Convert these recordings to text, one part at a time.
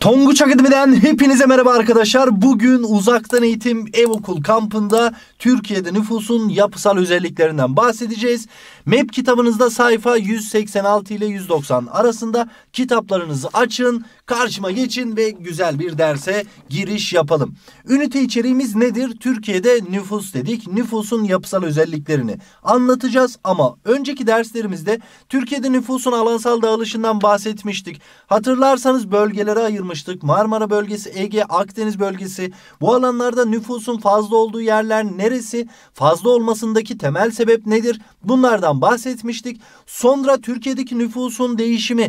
Tonguç Akademi'den hepinize merhaba arkadaşlar. Bugün uzaktan eğitim ev okul kampında Türkiye'de nüfusun yapısal özelliklerinden bahsedeceğiz. Map kitabınızda sayfa 186 ile 190 arasında kitaplarınızı açın karşıma geçin ve güzel bir derse giriş yapalım. Ünite içeriğimiz nedir? Türkiye'de nüfus dedik. Nüfusun yapısal özelliklerini anlatacağız ama önceki derslerimizde Türkiye'de nüfusun alansal dağılışından bahsetmiştik. Hatırlarsanız bölgelere ayırmıştık. Marmara bölgesi, Ege, Akdeniz bölgesi. Bu alanlarda nüfusun fazla olduğu yerler neresi? Fazla olmasındaki temel sebep nedir? Bunlardan bahsetmiştik. Sonra Türkiye'deki nüfusun değişimi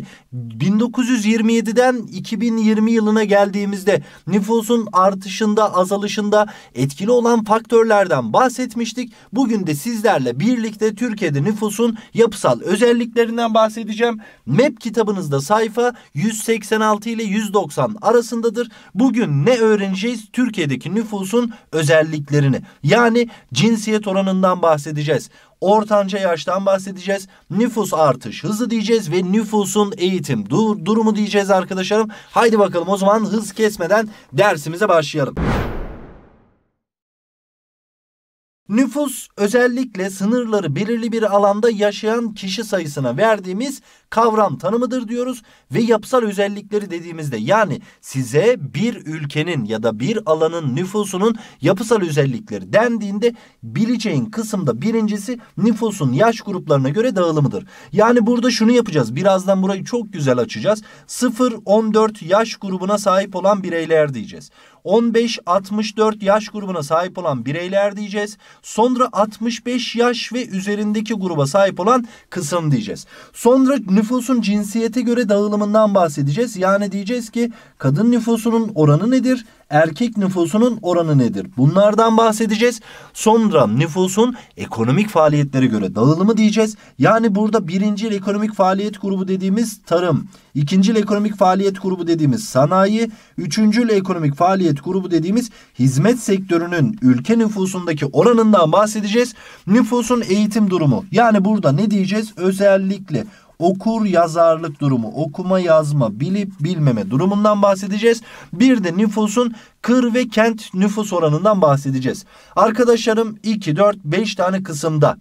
1927'den 2020 yılına geldiğimizde nüfusun artışında, azalışında etkili olan faktörlerden bahsetmiştik. Bugün de sizlerle birlikte Türkiye'de nüfusun yapısal özelliklerinden bahsedeceğim. MEP kitabınızda sayfa 186 ile 190 arasındadır. Bugün ne öğreneceğiz? Türkiye'deki nüfusun özelliklerini. Yani cinsiyet oranından bahsedeceğiz ortanca yaştan bahsedeceğiz. Nüfus artış hızı diyeceğiz ve nüfusun eğitim dur durumu diyeceğiz arkadaşlarım. Haydi bakalım o zaman hız kesmeden dersimize başlayalım. Nüfus özellikle sınırları belirli bir alanda yaşayan kişi sayısına verdiğimiz kavram tanımıdır diyoruz ve yapısal özellikleri dediğimizde yani size bir ülkenin ya da bir alanın nüfusunun yapısal özellikleri dendiğinde bileceğin kısımda birincisi nüfusun yaş gruplarına göre dağılımıdır. Yani burada şunu yapacağız. Birazdan burayı çok güzel açacağız. 0-14 yaş grubuna sahip olan bireyler diyeceğiz. 15-64 yaş grubuna sahip olan bireyler diyeceğiz. Sonra 65 yaş ve üzerindeki gruba sahip olan kısım diyeceğiz. Sonra nüfus nüfusun cinsiyete göre dağılımından bahsedeceğiz. Yani diyeceğiz ki kadın nüfusunun oranı nedir? Erkek nüfusunun oranı nedir? Bunlardan bahsedeceğiz. Sonra nüfusun ekonomik faaliyetlere göre dağılımı diyeceğiz. Yani burada birinci ekonomik faaliyet grubu dediğimiz tarım, ikinci ekonomik faaliyet grubu dediğimiz sanayi, üçüncü ekonomik faaliyet grubu dediğimiz hizmet sektörünün ülke nüfusundaki oranından bahsedeceğiz. Nüfusun eğitim durumu yani burada ne diyeceğiz? Özellikle okur yazarlık durumu, okuma yazma, bilip bilmeme durumundan bahsedeceğiz. Bir de nüfusun kır ve kent nüfus oranından bahsedeceğiz. Arkadaşlarım 2, 4, 5 tane kısımda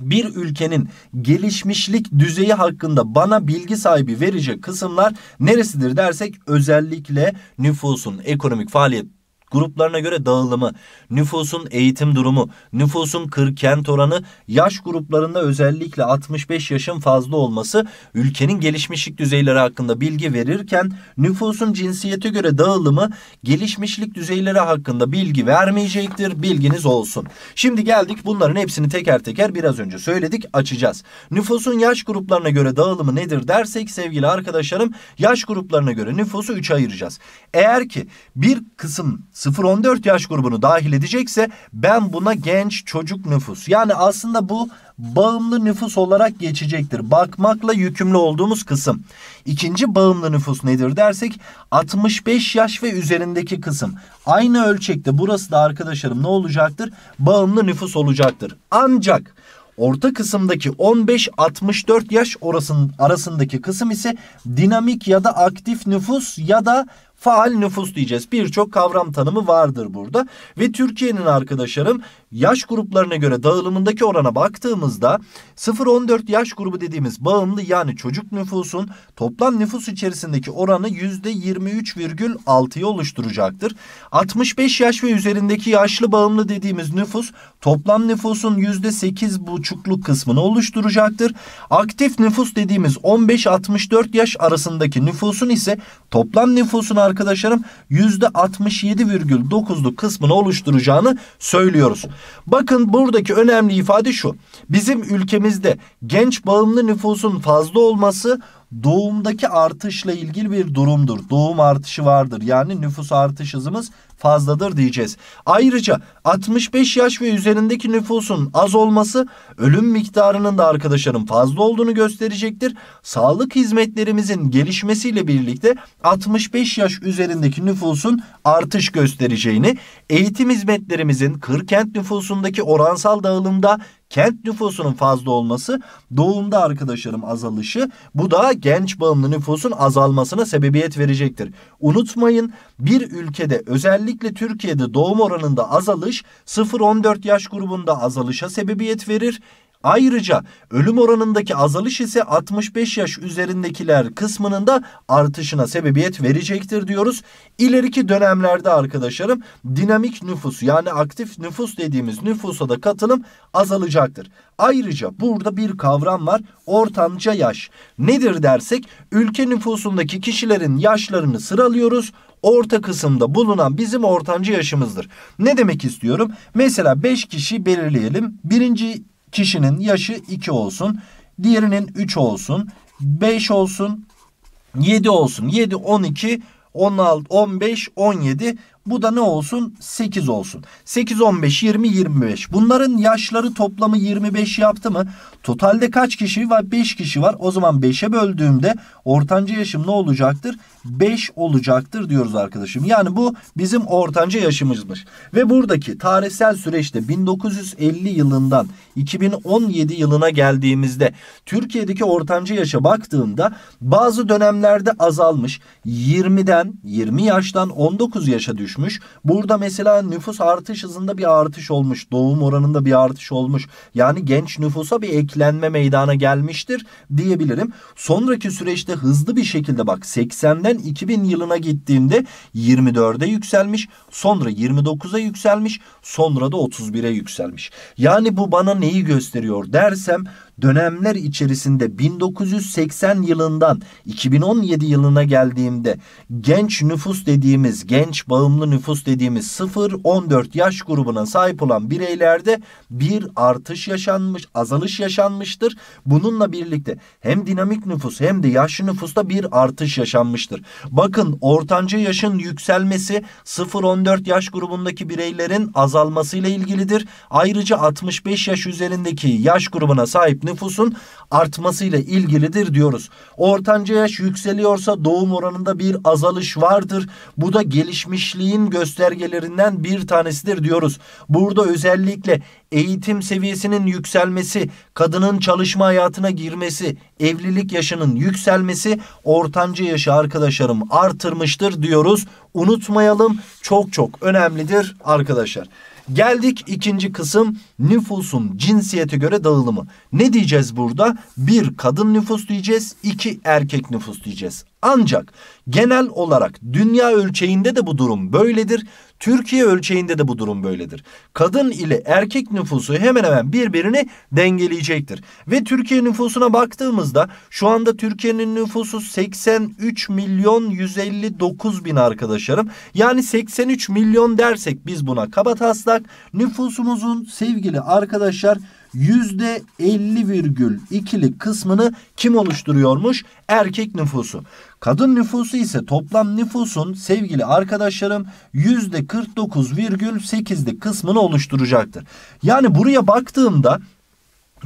bir ülkenin gelişmişlik düzeyi hakkında bana bilgi sahibi verecek kısımlar neresidir dersek özellikle nüfusun ekonomik faaliyet gruplarına göre dağılımı, nüfusun eğitim durumu, nüfusun kır kent oranı, yaş gruplarında özellikle 65 yaşın fazla olması ülkenin gelişmişlik düzeyleri hakkında bilgi verirken nüfusun cinsiyete göre dağılımı gelişmişlik düzeyleri hakkında bilgi vermeyecektir. Bilginiz olsun. Şimdi geldik bunların hepsini teker teker biraz önce söyledik açacağız. Nüfusun yaş gruplarına göre dağılımı nedir dersek sevgili arkadaşlarım yaş gruplarına göre nüfusu 3'e ayıracağız. Eğer ki bir kısım 0-14 yaş grubunu dahil edecekse ben buna genç çocuk nüfus. Yani aslında bu bağımlı nüfus olarak geçecektir. Bakmakla yükümlü olduğumuz kısım. İkinci bağımlı nüfus nedir dersek 65 yaş ve üzerindeki kısım. Aynı ölçekte burası da arkadaşlarım ne olacaktır? Bağımlı nüfus olacaktır. Ancak Orta kısımdaki 15-64 yaş orasının arasındaki kısım ise dinamik ya da aktif nüfus ya da faal nüfus diyeceğiz. Birçok kavram tanımı vardır burada. Ve Türkiye'nin arkadaşlarım yaş gruplarına göre dağılımındaki orana baktığımızda 0-14 yaş grubu dediğimiz bağımlı yani çocuk nüfusun toplam nüfus içerisindeki oranı %23,6'yı oluşturacaktır. 65 yaş ve üzerindeki yaşlı bağımlı dediğimiz nüfus toplam nüfusun %8,5'luk kısmını oluşturacaktır. Aktif nüfus dediğimiz 15-64 yaş arasındaki nüfusun ise toplam nüfusuna arkadaşlarım %67,9'luk kısmını oluşturacağını söylüyoruz. Bakın buradaki önemli ifade şu. Bizim ülkemizde genç bağımlı nüfusun fazla olması doğumdaki artışla ilgili bir durumdur. Doğum artışı vardır. Yani nüfus artış hızımız fazladır diyeceğiz. Ayrıca 65 yaş ve üzerindeki nüfusun az olması ölüm miktarının da arkadaşlarım fazla olduğunu gösterecektir. Sağlık hizmetlerimizin gelişmesiyle birlikte 65 yaş üzerindeki nüfusun artış göstereceğini, eğitim hizmetlerimizin Kırkent nüfusundaki oransal dağılımda kent nüfusunun fazla olması, doğumda arkadaşlarım azalışı bu da genç bağımlı nüfusun azalmasına sebebiyet verecektir. Unutmayın bir ülkede özellikle Türkiye'de doğum oranında azalış 0-14 yaş grubunda azalışa sebebiyet verir. Ayrıca ölüm oranındaki azalış ise 65 yaş üzerindekiler kısmının da artışına sebebiyet verecektir diyoruz. İleriki dönemlerde arkadaşlarım dinamik nüfus yani aktif nüfus dediğimiz nüfusa da katılım azalacaktır. Ayrıca burada bir kavram var ortanca yaş. Nedir dersek ülke nüfusundaki kişilerin yaşlarını sıralıyoruz orta kısımda bulunan bizim ortanca yaşımızdır. Ne demek istiyorum? Mesela 5 kişi belirleyelim. Birinci kişinin yaşı 2 olsun. Diğerinin 3 olsun. 5 olsun. 7 olsun. 7, 12, 16, 15, 17. Bu da ne olsun? 8 olsun. 8, 15, 20, 25. Bunların yaşları toplamı 25 yaptı mı? Totalde kaç kişi var? 5 kişi var. O zaman 5'e böldüğümde ortanca yaşım ne olacaktır? 5 olacaktır diyoruz arkadaşım. Yani bu bizim ortanca yaşımızmış. Ve buradaki tarihsel süreçte 1950 yılından 2017 yılına geldiğimizde Türkiye'deki ortanca yaşa baktığında bazı dönemlerde azalmış. 20'den 20 yaştan 19 yaşa düşmüş düşmüş. Burada mesela nüfus artış hızında bir artış olmuş. Doğum oranında bir artış olmuş. Yani genç nüfusa bir eklenme meydana gelmiştir diyebilirim. Sonraki süreçte hızlı bir şekilde bak 80'den 2000 yılına gittiğimde 24'e yükselmiş. Sonra 29'a yükselmiş. Sonra da 31'e yükselmiş. Yani bu bana neyi gösteriyor dersem dönemler içerisinde 1980 yılından 2017 yılına geldiğimde genç nüfus dediğimiz genç bağımlı nüfus dediğimiz 0-14 yaş grubuna sahip olan bireylerde bir artış yaşanmış, azalış yaşanmıştır. Bununla birlikte hem dinamik nüfus hem de yaşlı nüfusta bir artış yaşanmıştır. Bakın ortanca yaşın yükselmesi 0-14 yaş grubundaki bireylerin azalmasıyla ilgilidir. Ayrıca 65 yaş üzerindeki yaş grubuna sahip nüfusun artmasıyla ilgilidir diyoruz. Ortanca yaş yükseliyorsa doğum oranında bir azalış vardır. Bu da gelişmişliğin göstergelerinden bir tanesidir diyoruz. Burada özellikle eğitim seviyesinin yükselmesi, kadının çalışma hayatına girmesi, evlilik yaşının yükselmesi ortanca yaşı arkadaşlarım artırmıştır diyoruz. Unutmayalım çok çok önemlidir arkadaşlar. Geldik ikinci kısım nüfusun cinsiyete göre dağılımı. Ne diyeceğiz burada? Bir kadın nüfus diyeceğiz, iki erkek nüfus diyeceğiz. Ancak genel olarak dünya ölçeğinde de bu durum böyledir. Türkiye ölçeğinde de bu durum böyledir. Kadın ile erkek nüfusu hemen hemen birbirini dengeleyecektir. Ve Türkiye nüfusuna baktığımızda şu anda Türkiye'nin nüfusu 83 milyon 159 bin arkadaşlarım. Yani 83 milyon dersek biz buna kaba taslak nüfusumuzun sevgili arkadaşlar %50,2'lik kısmını kim oluşturuyormuş? Erkek nüfusu. Kadın nüfusu ise toplam nüfusun sevgili arkadaşlarım %49,8'lik kısmını oluşturacaktır. Yani buraya baktığımda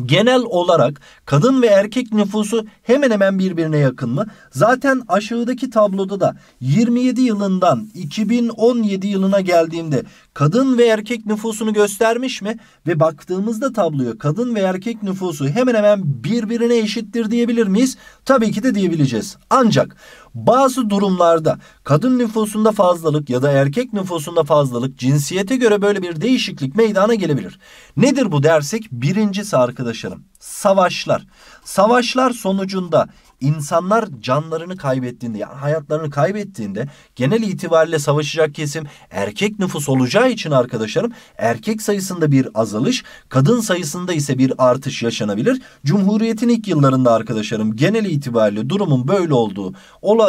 Genel olarak kadın ve erkek nüfusu hemen hemen birbirine yakın mı? Zaten aşağıdaki tabloda da 27 yılından 2017 yılına geldiğimde kadın ve erkek nüfusunu göstermiş mi? Ve baktığımızda tabloya kadın ve erkek nüfusu hemen hemen birbirine eşittir diyebilir miyiz? Tabii ki de diyebileceğiz. Ancak bazı durumlarda kadın nüfusunda fazlalık ya da erkek nüfusunda fazlalık cinsiyete göre böyle bir değişiklik meydana gelebilir. Nedir bu dersek? Birincisi arkadaşlarım savaşlar savaşlar sonucunda insanlar canlarını kaybettiğinde yani hayatlarını kaybettiğinde genel itibariyle savaşacak kesim erkek nüfus olacağı için arkadaşlarım erkek sayısında bir azalış kadın sayısında ise bir artış yaşanabilir. Cumhuriyetin ilk yıllarında arkadaşlarım genel itibariyle durumun böyle olduğu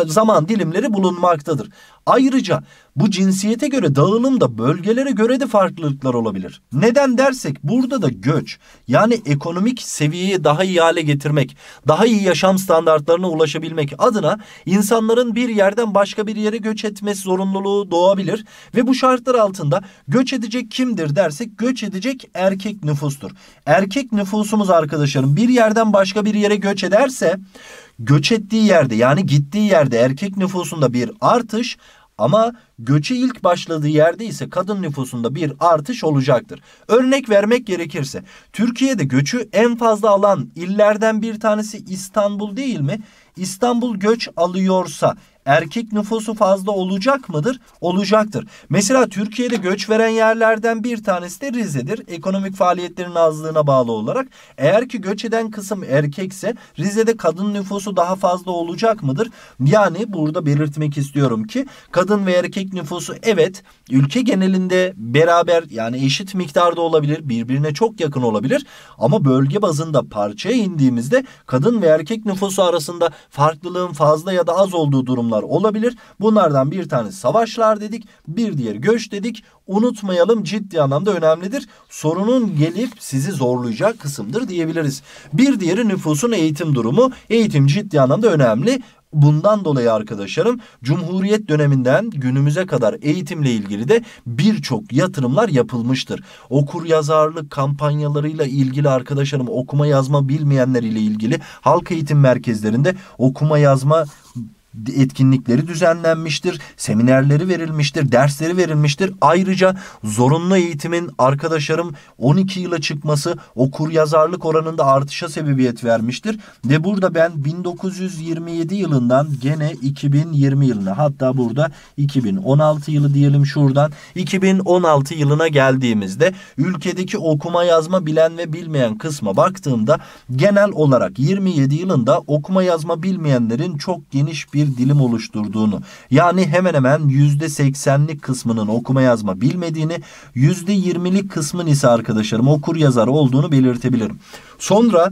zaman dilimleri bulunmaktadır. Ayrıca bu cinsiyete göre dağılım da bölgelere göre de farklılıklar olabilir. Neden dersek burada da göç yani ekonomik seviyeyi daha iyi hale getirmek, daha iyi yaşam standartlarına ulaşabilmek adına insanların bir yerden başka bir yere göç etmesi zorunluluğu doğabilir ve bu şartlar altında göç edecek kimdir dersek göç edecek erkek nüfustur. Erkek nüfusumuz arkadaşlarım bir yerden başka bir yere göç ederse göç ettiği yerde yani gittiği yerde erkek nüfusunda bir artış ama göçe ilk başladığı yerde ise kadın nüfusunda bir artış olacaktır. Örnek vermek gerekirse Türkiye'de göçü en fazla alan illerden bir tanesi İstanbul değil mi? İstanbul göç alıyorsa erkek nüfusu fazla olacak mıdır? Olacaktır. Mesela Türkiye'de göç veren yerlerden bir tanesi de Rize'dir. Ekonomik faaliyetlerin azlığına bağlı olarak. Eğer ki göç eden kısım erkekse Rize'de kadın nüfusu daha fazla olacak mıdır? Yani burada belirtmek istiyorum ki kadın ve erkek erkek nüfusu evet ülke genelinde beraber yani eşit miktarda olabilir, birbirine çok yakın olabilir ama bölge bazında parçaya indiğimizde kadın ve erkek nüfusu arasında farklılığın fazla ya da az olduğu durumlar olabilir. Bunlardan bir tanesi savaşlar dedik, bir diğeri göç dedik. Unutmayalım ciddi anlamda önemlidir. Sorunun gelip sizi zorlayacak kısımdır diyebiliriz. Bir diğeri nüfusun eğitim durumu. Eğitim ciddi anlamda önemli. Bundan dolayı arkadaşlarım Cumhuriyet döneminden günümüze kadar eğitimle ilgili de birçok yatırımlar yapılmıştır. Okur yazarlık kampanyalarıyla ilgili arkadaşlarım okuma yazma bilmeyenler ile ilgili halk eğitim merkezlerinde okuma yazma etkinlikleri düzenlenmiştir, seminerleri verilmiştir, dersleri verilmiştir. Ayrıca zorunlu eğitimin arkadaşlarım 12 yıla çıkması okur yazarlık oranında artışa sebebiyet vermiştir. Ve burada ben 1927 yılından gene 2020 yılına hatta burada 2016 yılı diyelim şuradan 2016 yılına geldiğimizde ülkedeki okuma yazma bilen ve bilmeyen kısma baktığımda genel olarak 27 yılında okuma yazma bilmeyenlerin çok geniş bir bir dilim oluşturduğunu yani hemen hemen %80'lik kısmının okuma yazma bilmediğini %20'lik kısmın ise arkadaşlarım okur yazar olduğunu belirtebilirim. Sonra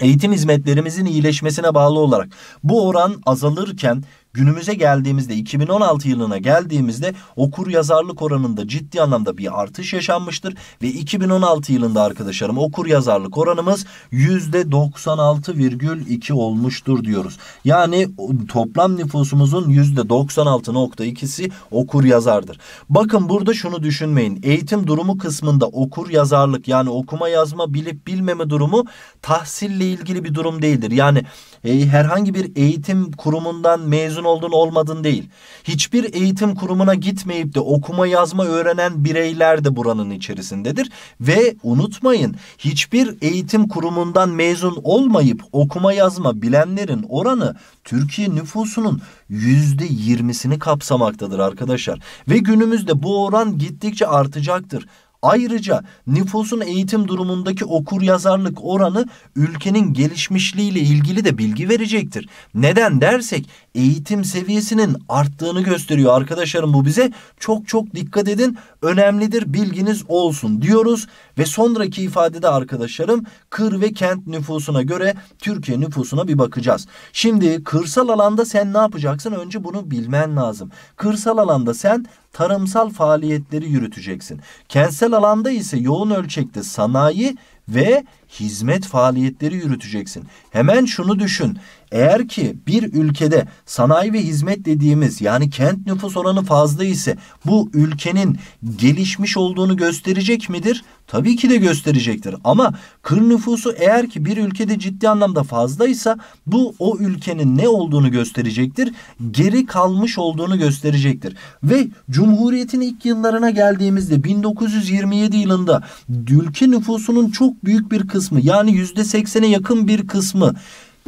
Eğitim hizmetlerimizin iyileşmesine bağlı olarak bu oran azalırken günümüze geldiğimizde 2016 yılına geldiğimizde okur yazarlık oranında ciddi anlamda bir artış yaşanmıştır ve 2016 yılında arkadaşlarım okur yazarlık oranımız %96,2 olmuştur diyoruz. Yani toplam nüfusumuzun %96.2'si okur yazardır. Bakın burada şunu düşünmeyin. Eğitim durumu kısmında okur yazarlık yani okuma yazma bilip bilmeme durumu tahsille ilgili bir durum değildir. Yani e, herhangi bir eğitim kurumundan mezun mezun oldun olmadın değil. Hiçbir eğitim kurumuna gitmeyip de okuma yazma öğrenen bireyler de buranın içerisindedir. Ve unutmayın hiçbir eğitim kurumundan mezun olmayıp okuma yazma bilenlerin oranı Türkiye nüfusunun yüzde yirmisini kapsamaktadır arkadaşlar. Ve günümüzde bu oran gittikçe artacaktır. Ayrıca nüfusun eğitim durumundaki okur yazarlık oranı ülkenin gelişmişliğiyle ilgili de bilgi verecektir. Neden dersek eğitim seviyesinin arttığını gösteriyor arkadaşlarım bu bize. Çok çok dikkat edin önemlidir bilginiz olsun diyoruz ve sonraki ifadede arkadaşlarım kır ve kent nüfusuna göre Türkiye nüfusuna bir bakacağız. Şimdi kırsal alanda sen ne yapacaksın? Önce bunu bilmen lazım. Kırsal alanda sen tarımsal faaliyetleri yürüteceksin. Kentsel alanda ise yoğun ölçekte sanayi ve hizmet faaliyetleri yürüteceksin. Hemen şunu düşün. Eğer ki bir ülkede sanayi ve hizmet dediğimiz yani kent nüfus oranı fazla ise bu ülkenin gelişmiş olduğunu gösterecek midir? Tabii ki de gösterecektir ama kır nüfusu eğer ki bir ülkede ciddi anlamda fazlaysa bu o ülkenin ne olduğunu gösterecektir. Geri kalmış olduğunu gösterecektir. Ve Cumhuriyet'in ilk yıllarına geldiğimizde 1927 yılında ülke nüfusunun çok büyük bir kısmı yani %80'e yakın bir kısmı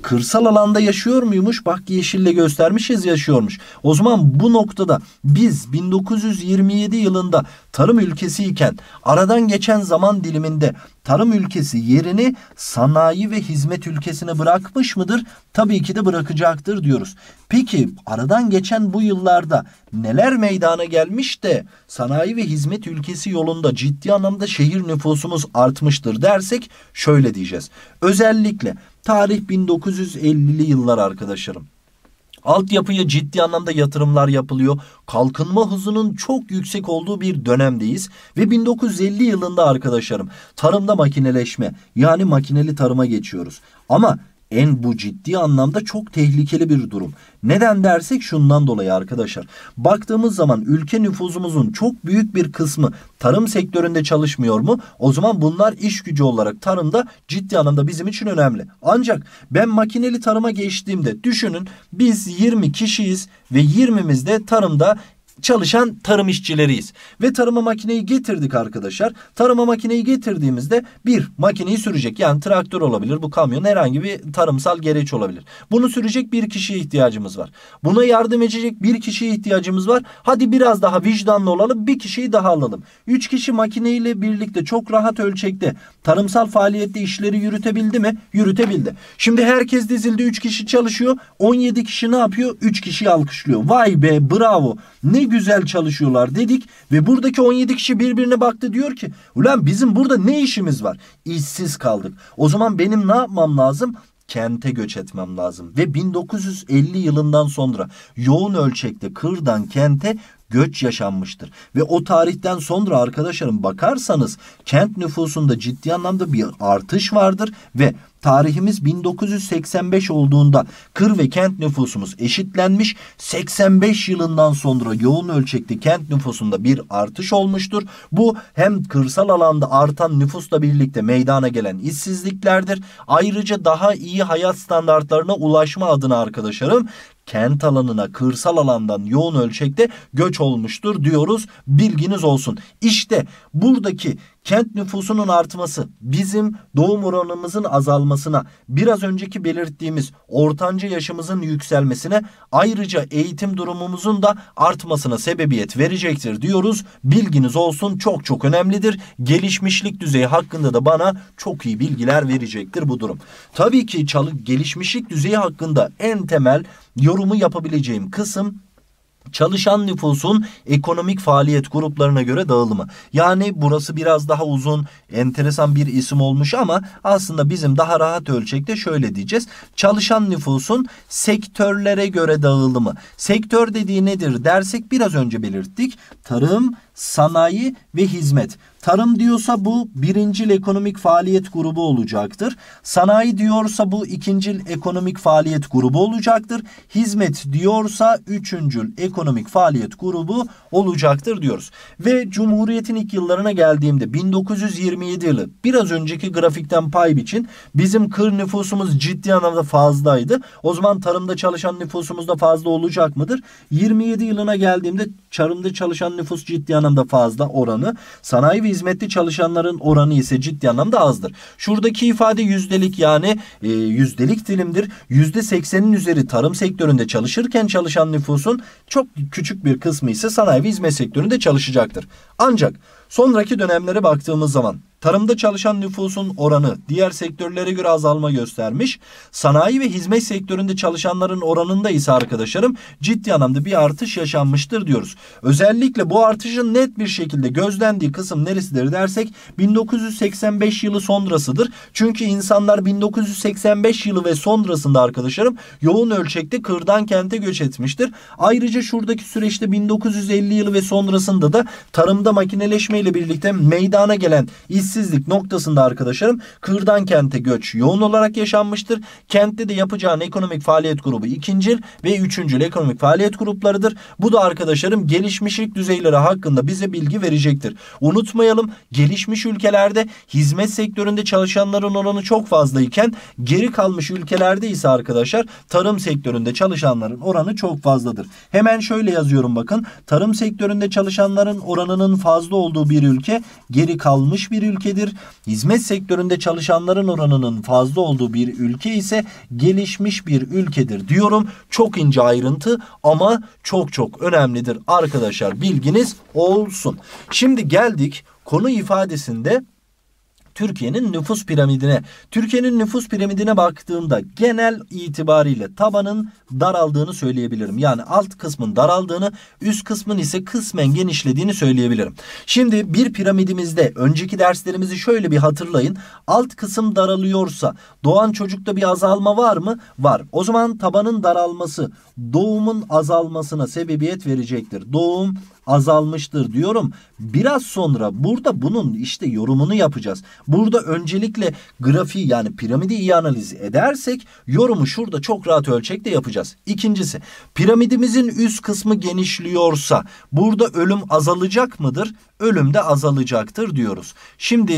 Kırsal alanda yaşıyor muymuş? Bak yeşille göstermişiz yaşıyormuş. O zaman bu noktada biz 1927 yılında tarım ülkesi iken aradan geçen zaman diliminde tarım ülkesi yerini sanayi ve hizmet ülkesine bırakmış mıdır? Tabii ki de bırakacaktır diyoruz. Peki aradan geçen bu yıllarda neler meydana gelmiş de sanayi ve hizmet ülkesi yolunda ciddi anlamda şehir nüfusumuz artmıştır dersek şöyle diyeceğiz. Özellikle Tarih 1950'li yıllar arkadaşlarım. Altyapıya ciddi anlamda yatırımlar yapılıyor. Kalkınma hızının çok yüksek olduğu bir dönemdeyiz. Ve 1950 yılında arkadaşlarım tarımda makineleşme yani makineli tarıma geçiyoruz. Ama en bu ciddi anlamda çok tehlikeli bir durum. Neden dersek şundan dolayı arkadaşlar. Baktığımız zaman ülke nüfusumuzun çok büyük bir kısmı tarım sektöründe çalışmıyor mu? O zaman bunlar iş gücü olarak tarımda ciddi anlamda bizim için önemli. Ancak ben makineli tarıma geçtiğimde düşünün biz 20 kişiyiz ve 20'miz de tarımda çalışan tarım işçileriyiz. Ve tarıma makineyi getirdik arkadaşlar. Tarıma makineyi getirdiğimizde bir makineyi sürecek. Yani traktör olabilir bu kamyon herhangi bir tarımsal gereç olabilir. Bunu sürecek bir kişiye ihtiyacımız var. Buna yardım edecek bir kişiye ihtiyacımız var. Hadi biraz daha vicdanlı olalım bir kişiyi daha alalım. Üç kişi makineyle birlikte çok rahat ölçekte tarımsal faaliyette işleri yürütebildi mi? Yürütebildi. Şimdi herkes dizildi üç kişi çalışıyor. 17 kişi ne yapıyor? Üç kişi alkışlıyor. Vay be bravo. Ne güzel çalışıyorlar dedik ve buradaki 17 kişi birbirine baktı diyor ki ulan bizim burada ne işimiz var? işsiz kaldık. O zaman benim ne yapmam lazım? kente göç etmem lazım. Ve 1950 yılından sonra yoğun ölçekte kırdan kente göç yaşanmıştır. Ve o tarihten sonra arkadaşlarım bakarsanız kent nüfusunda ciddi anlamda bir artış vardır ve tarihimiz 1985 olduğunda kır ve kent nüfusumuz eşitlenmiş. 85 yılından sonra yoğun ölçekli kent nüfusunda bir artış olmuştur. Bu hem kırsal alanda artan nüfusla birlikte meydana gelen işsizliklerdir. Ayrıca daha iyi hayat standartlarına ulaşma adına arkadaşlarım kent alanına kırsal alandan yoğun ölçekte göç olmuştur diyoruz. Bilginiz olsun. İşte buradaki Kent nüfusunun artması bizim doğum oranımızın azalmasına, biraz önceki belirttiğimiz ortanca yaşımızın yükselmesine, ayrıca eğitim durumumuzun da artmasına sebebiyet verecektir diyoruz. Bilginiz olsun çok çok önemlidir. Gelişmişlik düzeyi hakkında da bana çok iyi bilgiler verecektir bu durum. Tabii ki çalı gelişmişlik düzeyi hakkında en temel yorumu yapabileceğim kısım Çalışan nüfusun ekonomik faaliyet gruplarına göre dağılımı. Yani burası biraz daha uzun, enteresan bir isim olmuş ama aslında bizim daha rahat ölçekte şöyle diyeceğiz. Çalışan nüfusun sektörlere göre dağılımı. Sektör dediği nedir dersek biraz önce belirttik. Tarım, sanayi ve hizmet. Tarım diyorsa bu birincil ekonomik faaliyet grubu olacaktır. Sanayi diyorsa bu ikincil ekonomik faaliyet grubu olacaktır. Hizmet diyorsa üçüncül ekonomik faaliyet grubu olacaktır diyoruz. Ve Cumhuriyet'in ilk yıllarına geldiğimde 1927 yılı biraz önceki grafikten pay için bizim kır nüfusumuz ciddi anlamda fazlaydı. O zaman tarımda çalışan nüfusumuz da fazla olacak mıdır? 27 yılına geldiğimde tarımda çalışan nüfus ciddi anlamda fazla oranı. Sanayi ve hizmetli çalışanların oranı ise ciddi anlamda azdır. Şuradaki ifade yüzdelik yani e, yüzdelik dilimdir. Yüzde seksenin üzeri tarım sektöründe çalışırken çalışan nüfusun çok küçük bir kısmı ise sanayi ve hizmet sektöründe çalışacaktır. Ancak sonraki dönemlere baktığımız zaman Tarımda çalışan nüfusun oranı diğer sektörlere göre azalma göstermiş. Sanayi ve hizmet sektöründe çalışanların oranında ise arkadaşlarım ciddi anlamda bir artış yaşanmıştır diyoruz. Özellikle bu artışın net bir şekilde gözlendiği kısım neresidir dersek 1985 yılı sonrasıdır. Çünkü insanlar 1985 yılı ve sonrasında arkadaşlarım yoğun ölçekte kırdan kente göç etmiştir. Ayrıca şuradaki süreçte 1950 yılı ve sonrasında da tarımda makineleşmeyle birlikte meydana gelen iş işsizlik noktasında arkadaşlarım kırdan kente göç yoğun olarak yaşanmıştır. Kentte de yapacağın ekonomik faaliyet grubu ikincil ve üçüncül ekonomik faaliyet gruplarıdır. Bu da arkadaşlarım gelişmişlik düzeyleri hakkında bize bilgi verecektir. Unutmayalım gelişmiş ülkelerde hizmet sektöründe çalışanların oranı çok fazlayken geri kalmış ülkelerde ise arkadaşlar tarım sektöründe çalışanların oranı çok fazladır. Hemen şöyle yazıyorum bakın tarım sektöründe çalışanların oranının fazla olduğu bir ülke geri kalmış bir ülke ülkedir. Hizmet sektöründe çalışanların oranının fazla olduğu bir ülke ise gelişmiş bir ülkedir diyorum. Çok ince ayrıntı ama çok çok önemlidir arkadaşlar bilginiz olsun. Şimdi geldik konu ifadesinde Türkiye'nin nüfus piramidine. Türkiye'nin nüfus piramidine baktığımda genel itibariyle tabanın daraldığını söyleyebilirim. Yani alt kısmın daraldığını, üst kısmın ise kısmen genişlediğini söyleyebilirim. Şimdi bir piramidimizde önceki derslerimizi şöyle bir hatırlayın. Alt kısım daralıyorsa doğan çocukta bir azalma var mı? Var. O zaman tabanın daralması doğumun azalmasına sebebiyet verecektir. Doğum azalmıştır diyorum. Biraz sonra burada bunun işte yorumunu yapacağız. Burada öncelikle grafiği yani piramidi iyi analiz edersek yorumu şurada çok rahat ölçekte yapacağız. İkincisi piramidimizin üst kısmı genişliyorsa burada ölüm azalacak mıdır? Ölüm de azalacaktır diyoruz. Şimdi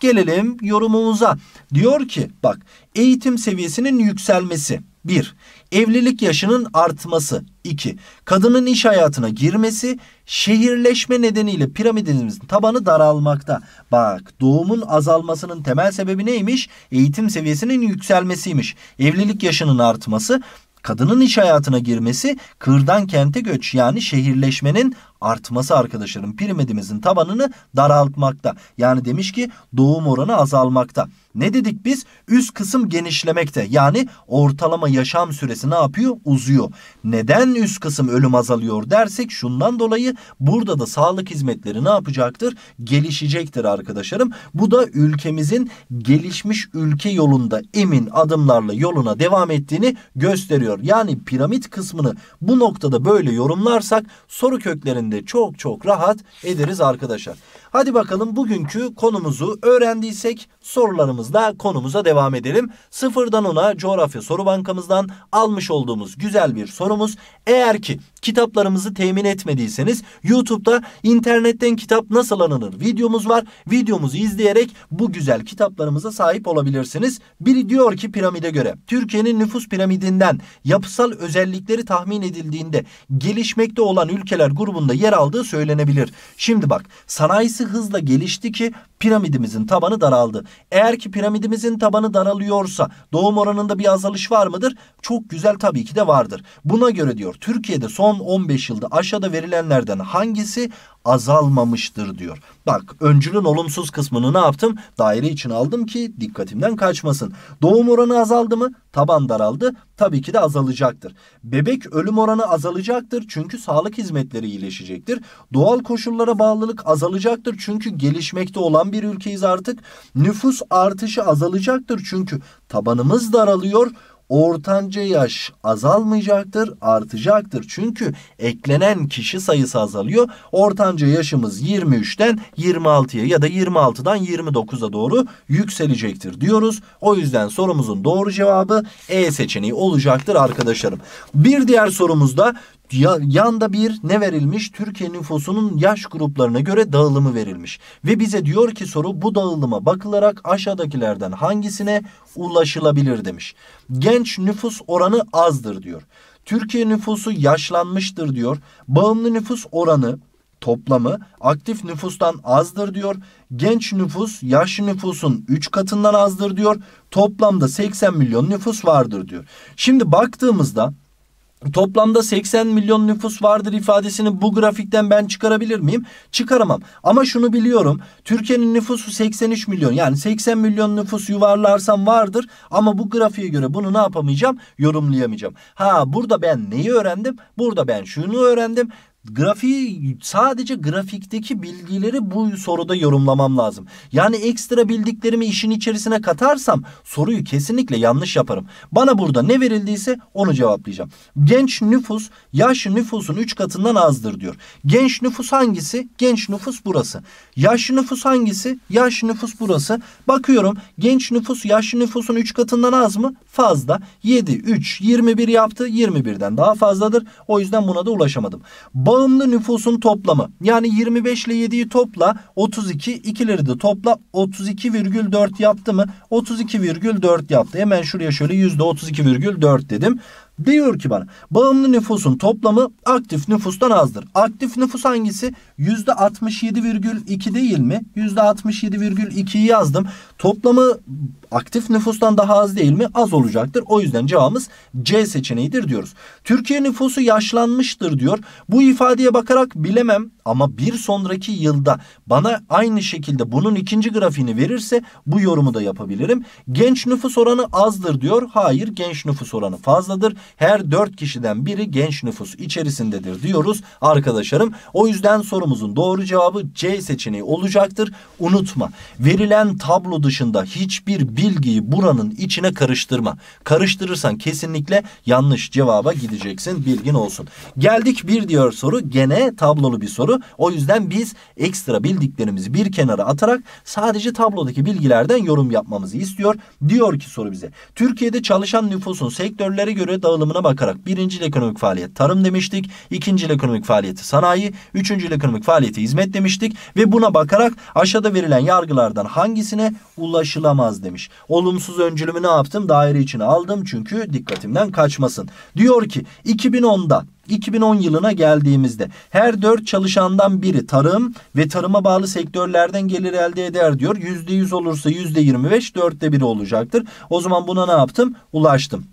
gelelim yorumumuza. Diyor ki bak eğitim seviyesinin yükselmesi. bir. Evlilik yaşının artması. 2. Kadının iş hayatına girmesi. Şehirleşme nedeniyle piramidimizin tabanı daralmakta. Bak doğumun azalmasının temel sebebi neymiş? Eğitim seviyesinin yükselmesiymiş. Evlilik yaşının artması. Kadının iş hayatına girmesi kırdan kente göç yani şehirleşmenin artması arkadaşlarım pirimidimizin tabanını daraltmakta. Yani demiş ki doğum oranı azalmakta. Ne dedik biz? Üst kısım genişlemekte. Yani ortalama yaşam süresi ne yapıyor? Uzuyor. Neden üst kısım ölüm azalıyor dersek şundan dolayı burada da sağlık hizmetleri ne yapacaktır? Gelişecektir arkadaşlarım. Bu da ülkemizin gelişmiş ülke yolunda emin adımlarla yoluna devam ettiğini gösteriyor. Yani piramit kısmını bu noktada böyle yorumlarsak soru köklerinde içinde çok çok rahat ederiz arkadaşlar. Hadi bakalım bugünkü konumuzu öğrendiysek sorularımızla konumuza devam edelim. Sıfırdan ona coğrafya soru bankamızdan almış olduğumuz güzel bir sorumuz. Eğer ki kitaplarımızı temin etmediyseniz YouTube'da internetten kitap nasıl alınır videomuz var. Videomuzu izleyerek bu güzel kitaplarımıza sahip olabilirsiniz. Biri diyor ki piramide göre Türkiye'nin nüfus piramidinden yapısal özellikleri tahmin edildiğinde gelişmekte olan ülkeler grubunda yer aldığı söylenebilir. Şimdi bak sanayisi öylesi hızla gelişti ki piramidimizin tabanı daraldı. Eğer ki piramidimizin tabanı daralıyorsa doğum oranında bir azalış var mıdır? Çok güzel tabii ki de vardır. Buna göre diyor Türkiye'de son 15 yılda aşağıda verilenlerden hangisi azalmamıştır diyor. Bak öncülün olumsuz kısmını ne yaptım? Daire için aldım ki dikkatimden kaçmasın. Doğum oranı azaldı mı? Taban daraldı. Tabii ki de azalacaktır. Bebek ölüm oranı azalacaktır çünkü sağlık hizmetleri iyileşecektir. Doğal koşullara bağlılık azalacaktır çünkü gelişmekte olan bir ülkeyiz artık. Nüfus artışı azalacaktır çünkü tabanımız daralıyor ortanca yaş azalmayacaktır, artacaktır. Çünkü eklenen kişi sayısı azalıyor. Ortanca yaşımız 23'ten 26'ya ya da 26'dan 29'a doğru yükselecektir diyoruz. O yüzden sorumuzun doğru cevabı E seçeneği olacaktır arkadaşlarım. Bir diğer sorumuzda ya, yanda bir ne verilmiş? Türkiye nüfusunun yaş gruplarına göre dağılımı verilmiş. Ve bize diyor ki soru bu dağılıma bakılarak aşağıdakilerden hangisine ulaşılabilir demiş. Genç nüfus oranı azdır diyor. Türkiye nüfusu yaşlanmıştır diyor. Bağımlı nüfus oranı toplamı aktif nüfustan azdır diyor. Genç nüfus yaşlı nüfusun 3 katından azdır diyor. Toplamda 80 milyon nüfus vardır diyor. Şimdi baktığımızda Toplamda 80 milyon nüfus vardır ifadesini bu grafikten ben çıkarabilir miyim? Çıkaramam. Ama şunu biliyorum. Türkiye'nin nüfusu 83 milyon. Yani 80 milyon nüfus yuvarlarsam vardır. Ama bu grafiğe göre bunu ne yapamayacağım? Yorumlayamayacağım. Ha burada ben neyi öğrendim? Burada ben şunu öğrendim grafiği sadece grafikteki bilgileri bu soruda yorumlamam lazım. Yani ekstra bildiklerimi işin içerisine katarsam soruyu kesinlikle yanlış yaparım. Bana burada ne verildiyse onu cevaplayacağım. Genç nüfus yaş nüfusun 3 katından azdır diyor. Genç nüfus hangisi? Genç nüfus burası. Yaş nüfus hangisi? Yaş nüfus burası. Bakıyorum genç nüfus yaş nüfusun 3 katından az mı? Fazla. 7, 3, 21 yaptı. 21'den daha fazladır. O yüzden buna da ulaşamadım. Bağımlı nüfusun toplamı yani 25 ile 7'yi topla 32 ikileri de topla 32,4 yaptı mı? 32,4 yaptı. Hemen şuraya şöyle %32,4 dedim. Diyor ki bana bağımlı nüfusun toplamı aktif nüfustan azdır. Aktif nüfus hangisi? %67,2 değil mi? %67,2'yi yazdım. Toplamı aktif nüfustan daha az değil mi? Az olacaktır. O yüzden cevabımız C seçeneğidir diyoruz. Türkiye nüfusu yaşlanmıştır diyor. Bu ifadeye bakarak bilemem ama bir sonraki yılda bana aynı şekilde bunun ikinci grafiğini verirse bu yorumu da yapabilirim. Genç nüfus oranı azdır diyor. Hayır genç nüfus oranı fazladır her dört kişiden biri genç nüfus içerisindedir diyoruz arkadaşlarım. O yüzden sorumuzun doğru cevabı C seçeneği olacaktır. Unutma verilen tablo dışında hiçbir bilgiyi buranın içine karıştırma. Karıştırırsan kesinlikle yanlış cevaba gideceksin bilgin olsun. Geldik bir diğer soru gene tablolu bir soru. O yüzden biz ekstra bildiklerimizi bir kenara atarak sadece tablodaki bilgilerden yorum yapmamızı istiyor. Diyor ki soru bize Türkiye'de çalışan nüfusun sektörlere göre dağılımı dağılımına bakarak birinci ekonomik faaliyet tarım demiştik. ikinci ekonomik faaliyeti sanayi. Üçüncü ekonomik faaliyeti hizmet demiştik. Ve buna bakarak aşağıda verilen yargılardan hangisine ulaşılamaz demiş. Olumsuz öncülümü ne yaptım? Daire içine aldım çünkü dikkatimden kaçmasın. Diyor ki 2010'da 2010 yılına geldiğimizde her 4 çalışandan biri tarım ve tarıma bağlı sektörlerden gelir elde eder diyor. %100 olursa %25 4'te biri olacaktır. O zaman buna ne yaptım? Ulaştım.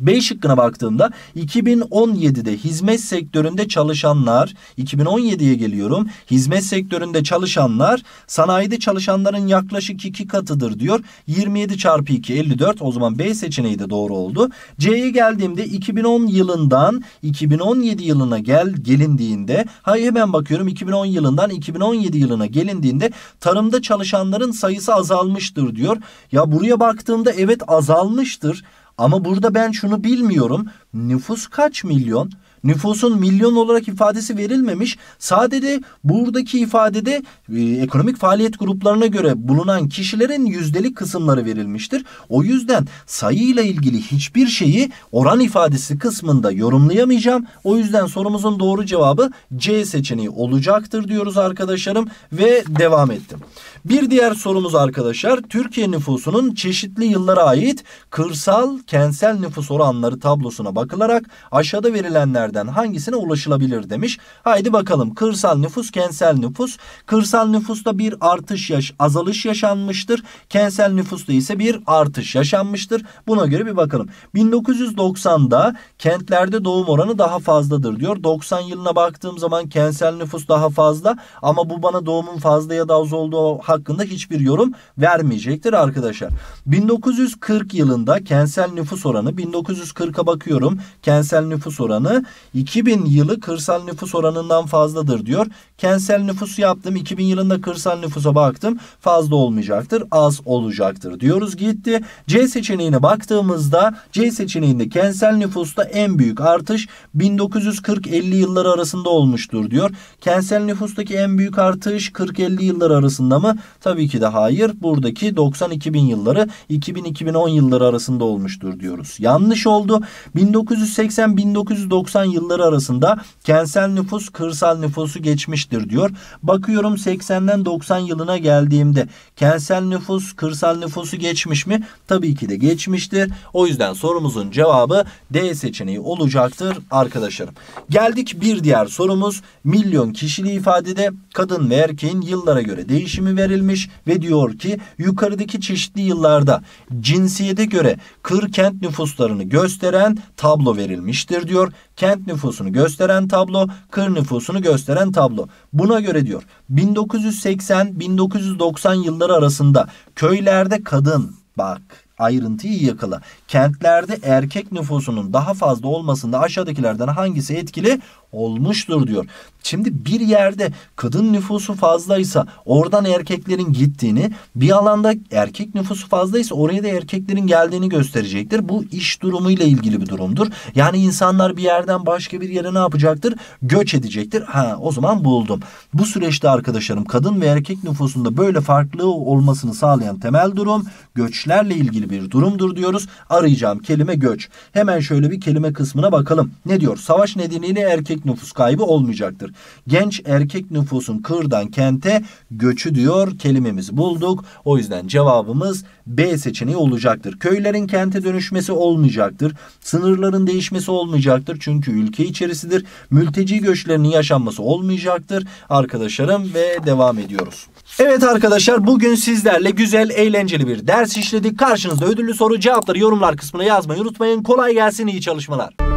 B şıkkına baktığımda 2017'de hizmet sektöründe çalışanlar 2017'ye geliyorum. Hizmet sektöründe çalışanlar sanayide çalışanların yaklaşık 2 katıdır diyor. 27 çarpı 2 54 o zaman B seçeneği de doğru oldu. C'ye geldiğimde 2010 yılından 2017 yılına gel gelindiğinde hay hemen bakıyorum 2010 yılından 2017 yılına gelindiğinde tarımda çalışanların sayısı azalmıştır diyor. Ya buraya baktığımda evet azalmıştır. Ama burada ben şunu bilmiyorum. Nüfus kaç milyon? Nüfusun milyon olarak ifadesi verilmemiş. Sadece buradaki ifadede e, ekonomik faaliyet gruplarına göre bulunan kişilerin yüzdelik kısımları verilmiştir. O yüzden sayıyla ilgili hiçbir şeyi oran ifadesi kısmında yorumlayamayacağım. O yüzden sorumuzun doğru cevabı C seçeneği olacaktır diyoruz arkadaşlarım ve devam ettim. Bir diğer sorumuz arkadaşlar Türkiye nüfusunun çeşitli yıllara ait kırsal kentsel nüfus oranları tablosuna bakılarak aşağıda verilenlerden hangisine ulaşılabilir demiş. Haydi bakalım kırsal nüfus kentsel nüfus. Kırsal nüfusta bir artış yaş azalış yaşanmıştır. Kentsel nüfusta ise bir artış yaşanmıştır. Buna göre bir bakalım. 1990'da kentlerde doğum oranı daha fazladır diyor. 90 yılına baktığım zaman kentsel nüfus daha fazla ama bu bana doğumun fazla ya da az olduğu hakkında hiçbir yorum vermeyecektir arkadaşlar. 1940 yılında kentsel nüfus oranı 1940'a bakıyorum. Kentsel nüfus oranı 2000 yılı kırsal nüfus oranından fazladır diyor. Kentsel nüfusu yaptım. 2000 yılında kırsal nüfusa baktım. Fazla olmayacaktır. Az olacaktır diyoruz. Gitti. C seçeneğine baktığımızda C seçeneğinde kentsel nüfusta en büyük artış 1940-50 yılları arasında olmuştur diyor. Kentsel nüfustaki en büyük artış 40-50 yıllar arasında mı? Tabii ki de hayır. Buradaki 90-2000 yılları 2000-2010 yılları arasında olmuştur diyoruz. Yanlış oldu. 1980-1990 yılları arasında kentsel nüfus kırsal nüfusu geçmiştir diyor. Bakıyorum 80'den 90 yılına geldiğimde kentsel nüfus kırsal nüfusu geçmiş mi? Tabii ki de geçmiştir. O yüzden sorumuzun cevabı D seçeneği olacaktır arkadaşlarım. Geldik bir diğer sorumuz. Milyon kişili ifadede kadın ve erkeğin yıllara göre değişimi verilmiştir verilmiş ve diyor ki yukarıdaki çeşitli yıllarda cinsiyete göre kır kent nüfuslarını gösteren tablo verilmiştir diyor. Kent nüfusunu gösteren tablo, kır nüfusunu gösteren tablo. Buna göre diyor 1980-1990 yılları arasında köylerde kadın bak ayrıntıyı yakala. Kentlerde erkek nüfusunun daha fazla olmasında aşağıdakilerden hangisi etkili olmuştur diyor. Şimdi bir yerde kadın nüfusu fazlaysa oradan erkeklerin gittiğini, bir alanda erkek nüfusu fazlaysa oraya da erkeklerin geldiğini gösterecektir. Bu iş durumuyla ilgili bir durumdur. Yani insanlar bir yerden başka bir yere ne yapacaktır? Göç edecektir. Ha o zaman buldum. Bu süreçte arkadaşlarım kadın ve erkek nüfusunda böyle farklı olmasını sağlayan temel durum göçlerle ilgili bir durumdur diyoruz. Arayacağım kelime göç. Hemen şöyle bir kelime kısmına bakalım. Ne diyor? Savaş nedeniyle erkek nüfus kaybı olmayacaktır. Genç erkek nüfusun kırdan kente göçü diyor kelimemizi bulduk. O yüzden cevabımız B seçeneği olacaktır. Köylerin kente dönüşmesi olmayacaktır. Sınırların değişmesi olmayacaktır. Çünkü ülke içerisidir. Mülteci göçlerinin yaşanması olmayacaktır. Arkadaşlarım ve devam ediyoruz. Evet arkadaşlar bugün sizlerle güzel eğlenceli bir ders işledik. Karşınızda ödüllü soru cevapları yorumlar kısmına yazmayı unutmayın. Kolay gelsin iyi çalışmalar.